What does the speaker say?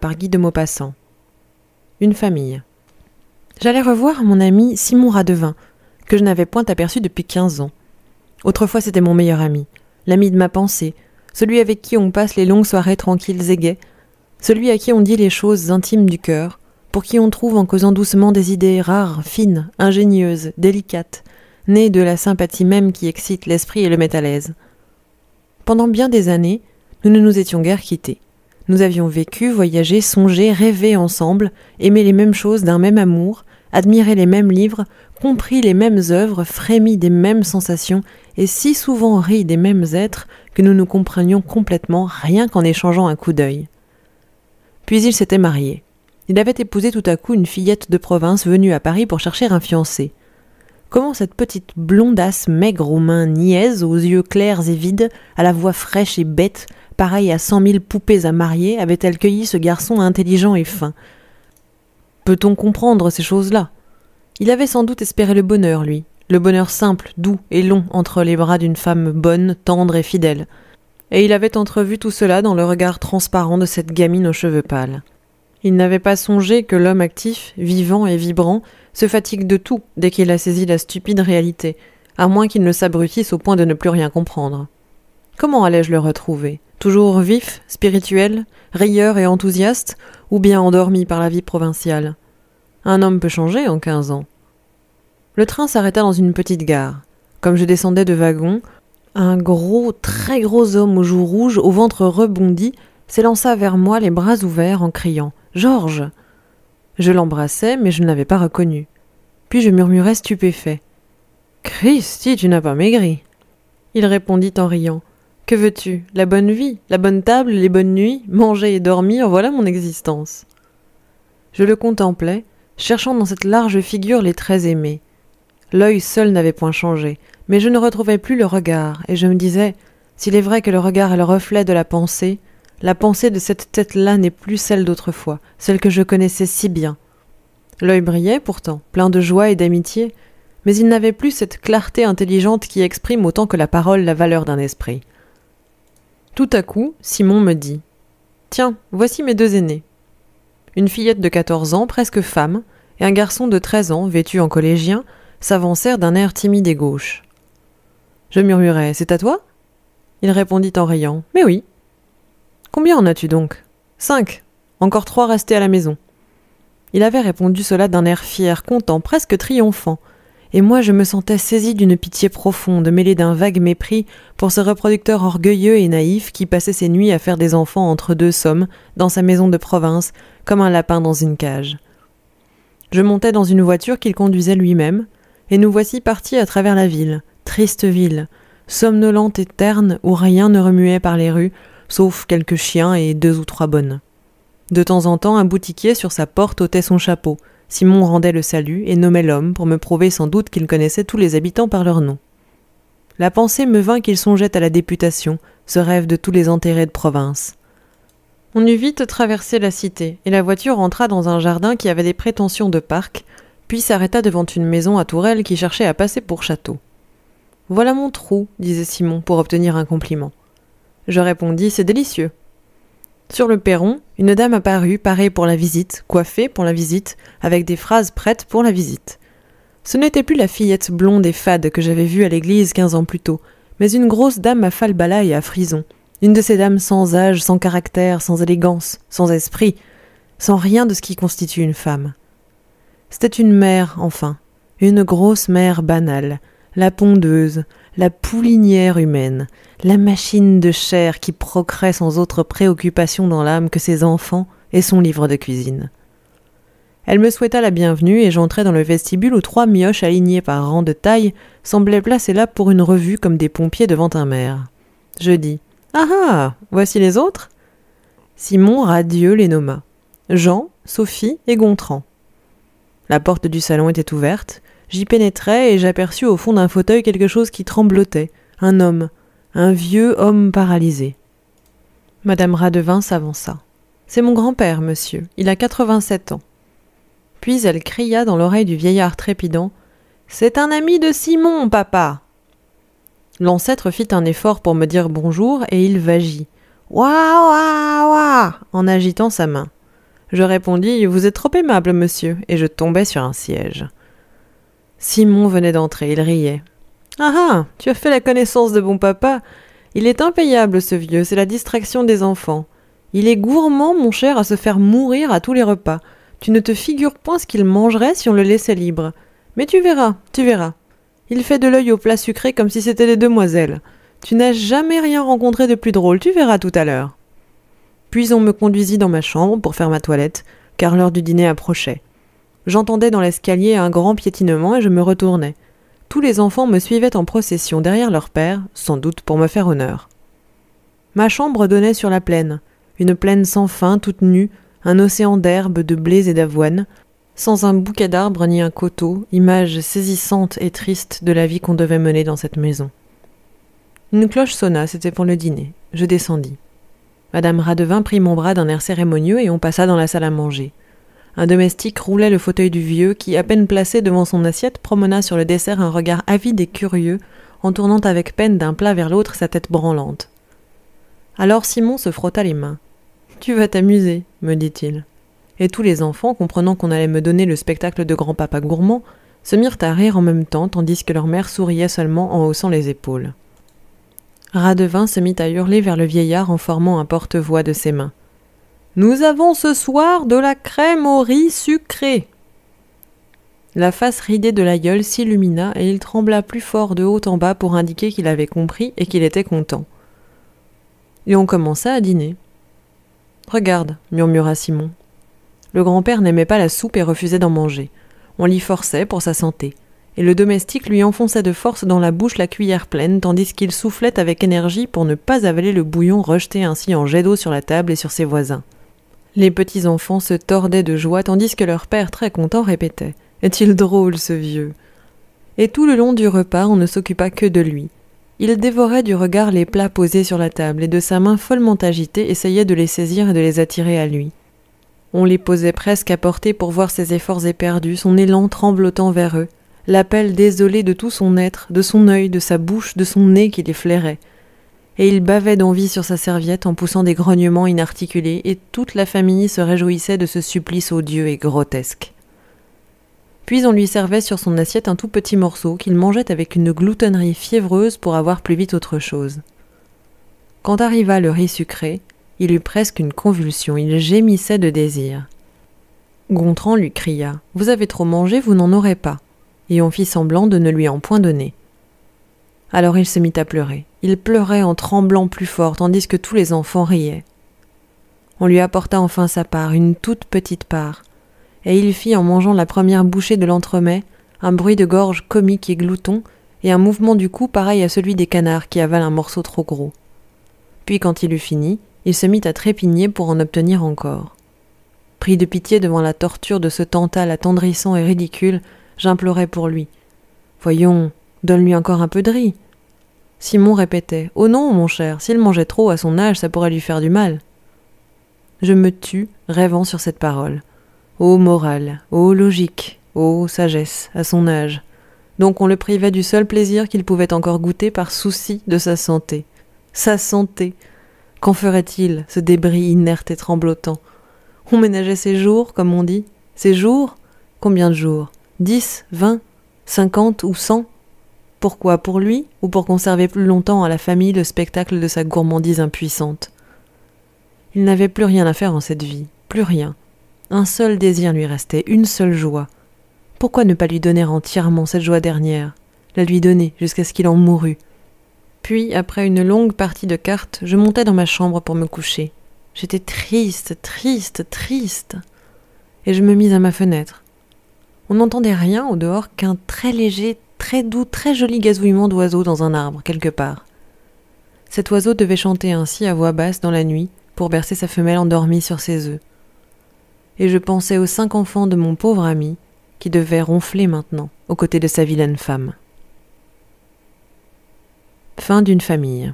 par Guy de Maupassant. Une famille. J'allais revoir mon ami Simon Radevin, que je n'avais point aperçu depuis quinze ans. Autrefois c'était mon meilleur ami, l'ami de ma pensée, celui avec qui on passe les longues soirées tranquilles et gaies, celui à qui on dit les choses intimes du cœur, pour qui on trouve en causant doucement des idées rares, fines, ingénieuses, délicates, nées de la sympathie même qui excite l'esprit et le met à l'aise. Pendant bien des années, nous ne nous étions guère quittés. Nous avions vécu, voyagé, songé, rêvé ensemble, aimé les mêmes choses d'un même amour, admiré les mêmes livres, compris les mêmes œuvres, frémi des mêmes sensations et si souvent ri des mêmes êtres que nous nous comprenions complètement rien qu'en échangeant un coup d'œil. Puis il s'était marié. Il avait épousé tout à coup une fillette de province venue à Paris pour chercher un fiancé. Comment cette petite blondasse maigre aux mains niaises, aux yeux clairs et vides, à la voix fraîche et bête, pareille à cent mille poupées à marier, avait elle cueilli ce garçon intelligent et fin Peut-on comprendre ces choses-là Il avait sans doute espéré le bonheur, lui, le bonheur simple, doux et long entre les bras d'une femme bonne, tendre et fidèle. Et il avait entrevu tout cela dans le regard transparent de cette gamine aux cheveux pâles. Il n'avait pas songé que l'homme actif, vivant et vibrant, se fatigue de tout dès qu'il a saisi la stupide réalité, à moins qu'il ne s'abrutisse au point de ne plus rien comprendre. Comment allais-je le retrouver Toujours vif, spirituel, rieur et enthousiaste, ou bien endormi par la vie provinciale Un homme peut changer en quinze ans. Le train s'arrêta dans une petite gare. Comme je descendais de wagon, un gros, très gros homme aux joues rouges, au ventre rebondi, s'élança vers moi les bras ouverts en criant Georges Je l'embrassai, mais je ne l'avais pas reconnu. Puis je murmurai stupéfait Christi, tu n'as pas maigri Il répondit en riant que veux-tu La bonne vie, la bonne table, les bonnes nuits, manger et dormir, voilà mon existence. Je le contemplais, cherchant dans cette large figure les traits aimés. L'œil seul n'avait point changé, mais je ne retrouvais plus le regard, et je me disais, s'il est vrai que le regard est le reflet de la pensée, la pensée de cette tête-là n'est plus celle d'autrefois, celle que je connaissais si bien. L'œil brillait pourtant, plein de joie et d'amitié, mais il n'avait plus cette clarté intelligente qui exprime autant que la parole la valeur d'un esprit. Tout à coup, Simon me dit Tiens, voici mes deux aînés. Une fillette de quatorze ans, presque femme, et un garçon de treize ans, vêtu en collégien, s'avancèrent d'un air timide et gauche. Je murmurai C'est à toi Il répondit en riant Mais oui. Combien en as-tu donc Cinq. Encore trois restés à la maison. Il avait répondu cela d'un air fier, content, presque triomphant, et moi je me sentais saisi d'une pitié profonde, mêlée d'un vague mépris pour ce reproducteur orgueilleux et naïf qui passait ses nuits à faire des enfants entre deux sommes, dans sa maison de province, comme un lapin dans une cage. Je montai dans une voiture qu'il conduisait lui-même, et nous voici partis à travers la ville, triste ville, somnolente et terne où rien ne remuait par les rues, sauf quelques chiens et deux ou trois bonnes. De temps en temps, un boutiquier sur sa porte ôtait son chapeau, Simon rendait le salut et nommait l'homme pour me prouver sans doute qu'il connaissait tous les habitants par leur nom. La pensée me vint qu'il songeait à la députation, ce rêve de tous les enterrés de province. On eut vite traversé la cité, et la voiture entra dans un jardin qui avait des prétentions de parc, puis s'arrêta devant une maison à tourelles qui cherchait à passer pour château. Voilà mon trou, disait Simon pour obtenir un compliment. Je répondis C'est délicieux. Sur le perron, une dame apparut, parée pour la visite, coiffée pour la visite, avec des phrases prêtes pour la visite. Ce n'était plus la fillette blonde et fade que j'avais vue à l'église quinze ans plus tôt, mais une grosse dame à falbala et à frison, une de ces dames sans âge, sans caractère, sans élégance, sans esprit, sans rien de ce qui constitue une femme. C'était une mère, enfin, une grosse mère banale, la pondeuse, la poulinière humaine, la machine de chair qui procrée sans autre préoccupation dans l'âme que ses enfants et son livre de cuisine. Elle me souhaita la bienvenue et j'entrai dans le vestibule où trois mioches alignées par rang de taille semblaient placées là pour une revue comme des pompiers devant un maire. Je dis Ah ah Voici les autres Simon radieux les nomma Jean, Sophie et Gontran. La porte du salon était ouverte. J'y pénétrai et j'aperçus au fond d'un fauteuil quelque chose qui tremblotait, un homme, un vieux homme paralysé. Madame Radevin s'avança. C'est mon grand-père, monsieur. Il a quatre-vingt-sept ans. Puis elle cria dans l'oreille du vieillard trépidant C'est un ami de Simon, papa L'ancêtre fit un effort pour me dire bonjour et il vagit. Waouh, waouh, waouh en agitant sa main. Je répondis Vous êtes trop aimable, monsieur, et je tombai sur un siège. Simon venait d'entrer, il riait. Ah ah Tu as fait la connaissance de bon papa Il est impayable, ce vieux, c'est la distraction des enfants. Il est gourmand, mon cher, à se faire mourir à tous les repas. Tu ne te figures point ce qu'il mangerait si on le laissait libre. Mais tu verras, tu verras. Il fait de l'œil au plat sucré comme si c'était des demoiselles. Tu n'as jamais rien rencontré de plus drôle, tu verras tout à l'heure. Puis on me conduisit dans ma chambre pour faire ma toilette, car l'heure du dîner approchait. J'entendais dans l'escalier un grand piétinement et je me retournai. Tous les enfants me suivaient en procession derrière leur père, sans doute pour me faire honneur. Ma chambre donnait sur la plaine, une plaine sans fin, toute nue, un océan d'herbes, de blés et d'avoine, sans un bouquet d'arbres ni un coteau, image saisissante et triste de la vie qu'on devait mener dans cette maison. Une cloche sonna, c'était pour le dîner. Je descendis. Madame Radevin prit mon bras d'un air cérémonieux et on passa dans la salle à manger. Un domestique roulait le fauteuil du vieux, qui, à peine placé devant son assiette, promena sur le dessert un regard avide et curieux, en tournant avec peine d'un plat vers l'autre sa tête branlante. Alors Simon se frotta les mains. Tu vas t'amuser, me dit-il. Et tous les enfants, comprenant qu'on allait me donner le spectacle de grand-papa gourmand, se mirent à rire en même temps, tandis que leur mère souriait seulement en haussant les épaules. Radevin se mit à hurler vers le vieillard en formant un porte-voix de ses mains. Nous avons ce soir de la crème au riz sucré. La face ridée de l'aïeul s'illumina et il trembla plus fort de haut en bas pour indiquer qu'il avait compris et qu'il était content. Et on commença à dîner. Regarde, murmura Simon. Le grand-père n'aimait pas la soupe et refusait d'en manger. On l'y forçait pour sa santé. Et le domestique lui enfonçait de force dans la bouche la cuillère pleine, tandis qu'il soufflait avec énergie pour ne pas avaler le bouillon rejeté ainsi en jet d'eau sur la table et sur ses voisins. Les petits-enfants se tordaient de joie, tandis que leur père, très content, répétait Est-il drôle, ce vieux Et tout le long du repas, on ne s'occupa que de lui. Il dévorait du regard les plats posés sur la table, et de sa main follement agitée, essayait de les saisir et de les attirer à lui. On les posait presque à portée pour voir ses efforts éperdus, son élan tremblotant vers eux, l'appel désolé de tout son être, de son œil, de sa bouche, de son nez qui les flairait, et il bavait d'envie sur sa serviette en poussant des grognements inarticulés, et toute la famille se réjouissait de ce supplice odieux et grotesque. Puis on lui servait sur son assiette un tout petit morceau qu'il mangeait avec une gloutonnerie fiévreuse pour avoir plus vite autre chose. Quand arriva le riz sucré, il eut presque une convulsion, il gémissait de désir. Gontran lui cria Vous avez trop mangé, vous n'en aurez pas. Et on fit semblant de ne lui en point donner. Alors il se mit à pleurer. Il pleurait en tremblant plus fort, tandis que tous les enfants riaient. On lui apporta enfin sa part, une toute petite part, et il fit, en mangeant la première bouchée de l'entremets, un bruit de gorge comique et glouton, et un mouvement du cou pareil à celui des canards qui avalent un morceau trop gros. Puis, quand il eut fini, il se mit à trépigner pour en obtenir encore. Pris de pitié devant la torture de ce tantale attendrissant et ridicule, j'implorai pour lui. Voyons, donne-lui encore un peu de riz, Simon répétait Oh non, mon cher, s'il mangeait trop à son âge, ça pourrait lui faire du mal. Je me tus, rêvant sur cette parole. Ô oh, morale, ô oh, logique, ô oh, sagesse, à son âge. Donc on le privait du seul plaisir qu'il pouvait encore goûter par souci de sa santé. Sa santé Qu'en ferait-il, ce débris inerte et tremblotant On ménageait ses jours, comme on dit. Ses jours Combien de jours Dix, vingt, cinquante ou cent pourquoi Pour lui ou pour conserver plus longtemps à la famille le spectacle de sa gourmandise impuissante Il n'avait plus rien à faire en cette vie, plus rien. Un seul désir lui restait, une seule joie. Pourquoi ne pas lui donner entièrement cette joie dernière La lui donner jusqu'à ce qu'il en mourût. Puis, après une longue partie de cartes, je montai dans ma chambre pour me coucher. J'étais triste, triste, triste. Et je me mis à ma fenêtre. On n'entendait rien au dehors qu'un très léger très doux, très joli gazouillement d'oiseau dans un arbre, quelque part. Cet oiseau devait chanter ainsi à voix basse dans la nuit pour bercer sa femelle endormie sur ses œufs. Et je pensais aux cinq enfants de mon pauvre ami qui devaient ronfler maintenant aux côtés de sa vilaine femme. Fin d'une famille.